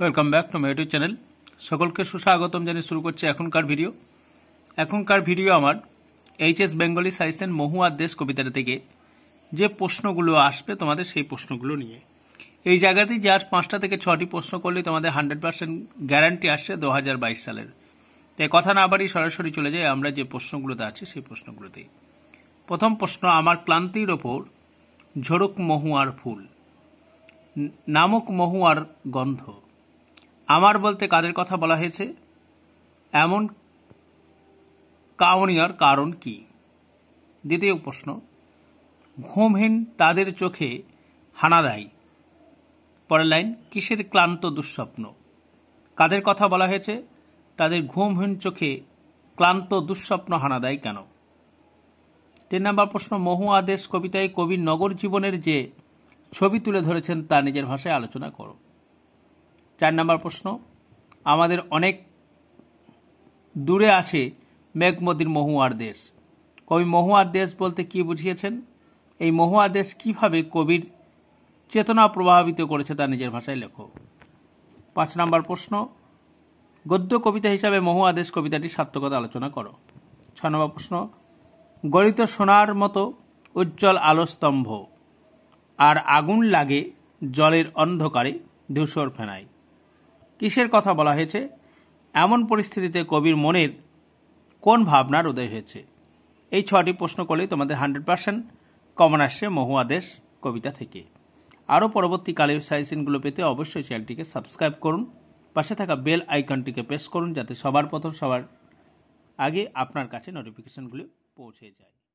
welcome back to my YouTube channel সকলকে সুস্বাগতম জানিয়ে শুরু করছি এখনকার ভিডিও এখনকার ভিডিও আমার এইচএস বেঙ্গলি সাইন্স অ্যান্ড মহুয়ার দেশ কবিতাটা থেকে যে প্রশ্নগুলো আসবে তোমাদের সেই প্রশ্নগুলো নিয়ে এই জায়গাতেই যার পাঁচটা থেকে ছটি প্রশ্ন করলে তোমাদের হান্ড্রেড পার্সেন্ট গ্যারান্টি আসছে দু হাজার বাইশ সালের তাই কথা না বাড়ি সরাসরি চলে যাই আমরা যে প্রশ্নগুলোতে আছে সেই প্রশ্নগুলোতেই প্রথম প্রশ্ন আমার ক্লান্তির ওপর ঝড়ুক মহুয়ার ফুল নামক মহুয়ার গন্ধ আমার বলতে কাদের কথা বলা হয়েছে এমন কাউনিয়ার কারণ কি দ্বিতীয় প্রশ্ন ঘুমহীন তাদের চোখে হানা দেয় পরের লাইন কিসের ক্লান্ত দুঃস্বপ্ন কাদের কথা বলা হয়েছে তাদের ঘুমহীন চোখে ক্লান্ত দুঃস্বপ্ন হানা দেয় কেন তিন নম্বর প্রশ্ন মহু আদেশ কবিতায় কবির নগর জীবনের যে ছবি তুলে ধরেছেন তা নিজের ভাষায় আলোচনা করো চার নম্বর প্রশ্ন আমাদের অনেক দূরে আছে মেঘমদির মহুয়ার দেশ কবি মহুয়ার দেশ বলতে কি বুঝিয়েছেন এই মহুয়া দেশ কীভাবে কবির চেতনা প্রভাবিত করেছে তার নিজের ভাষায় লেখক পাঁচ নম্বর প্রশ্ন গদ্য কবিতা হিসাবে মহু আদেশ কবিতাটি সার্থকতা আলোচনা করো ছ নম্বর প্রশ্ন গলিত সোনার মতো উজ্জ্বল আলোস্তম্ভ আর আগুন লাগে জলের অন্ধকারে ধূসর ফেনায় কিসের কথা বলা হয়েছে এমন পরিস্থিতিতে কবির মনের কোন ভাবনার উদয় হয়েছে এই ছটি প্রশ্ন করলেই তোমাদের হান্ড্রেড পার্সেন্ট কমন আসছে মহুয়াদেশ কবিতা থেকে আরও পরবর্তীকালে সাইসিনগুলো পেতে অবশ্যই চ্যানেলটিকে সাবস্ক্রাইব করুন পাশে থাকা বেল আইকনটিকে প্রেস করুন যাতে সবার প্রথম সবার আগে আপনার কাছে নোটিফিকেশানগুলি পৌঁছে যায়